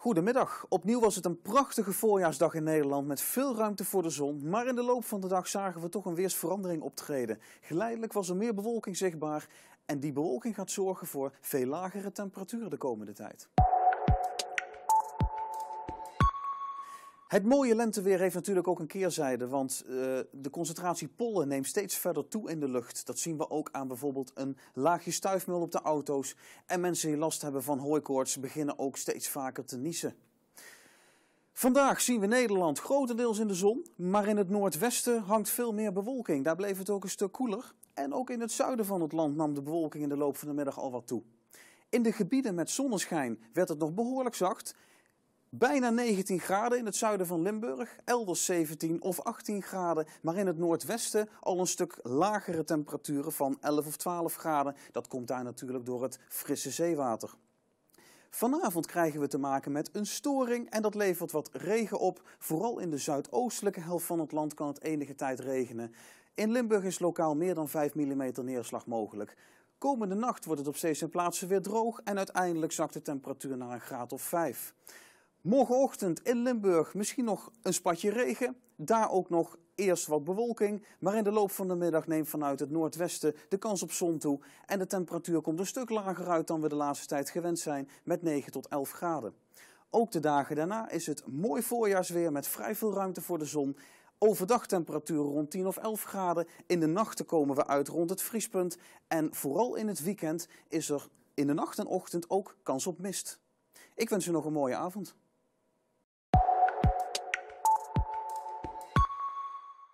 Goedemiddag. Opnieuw was het een prachtige voorjaarsdag in Nederland met veel ruimte voor de zon. Maar in de loop van de dag zagen we toch een weersverandering optreden. Geleidelijk was er meer bewolking zichtbaar en die bewolking gaat zorgen voor veel lagere temperaturen de komende tijd. Het mooie lenteweer heeft natuurlijk ook een keerzijde, want eh, de concentratie pollen neemt steeds verder toe in de lucht. Dat zien we ook aan bijvoorbeeld een laagje stuifmeel op de auto's. En mensen die last hebben van hooikoorts beginnen ook steeds vaker te niezen. Vandaag zien we Nederland grotendeels in de zon, maar in het noordwesten hangt veel meer bewolking. Daar bleef het ook een stuk koeler. En ook in het zuiden van het land nam de bewolking in de loop van de middag al wat toe. In de gebieden met zonneschijn werd het nog behoorlijk zacht Bijna 19 graden in het zuiden van Limburg, elders 17 of 18 graden, maar in het noordwesten al een stuk lagere temperaturen van 11 of 12 graden. Dat komt daar natuurlijk door het frisse zeewater. Vanavond krijgen we te maken met een storing en dat levert wat regen op. Vooral in de zuidoostelijke helft van het land kan het enige tijd regenen. In Limburg is lokaal meer dan 5 mm neerslag mogelijk. Komende nacht wordt het op steeds in plaatsen weer droog en uiteindelijk zakt de temperatuur naar een graad of 5. Morgenochtend in Limburg misschien nog een spatje regen. Daar ook nog eerst wat bewolking. Maar in de loop van de middag neemt vanuit het noordwesten de kans op zon toe. En de temperatuur komt een stuk lager uit dan we de laatste tijd gewend zijn, met 9 tot 11 graden. Ook de dagen daarna is het mooi voorjaarsweer met vrij veel ruimte voor de zon. Overdag temperaturen rond 10 of 11 graden. In de nachten komen we uit rond het vriespunt. En vooral in het weekend is er in de nacht en ochtend ook kans op mist. Ik wens u nog een mooie avond.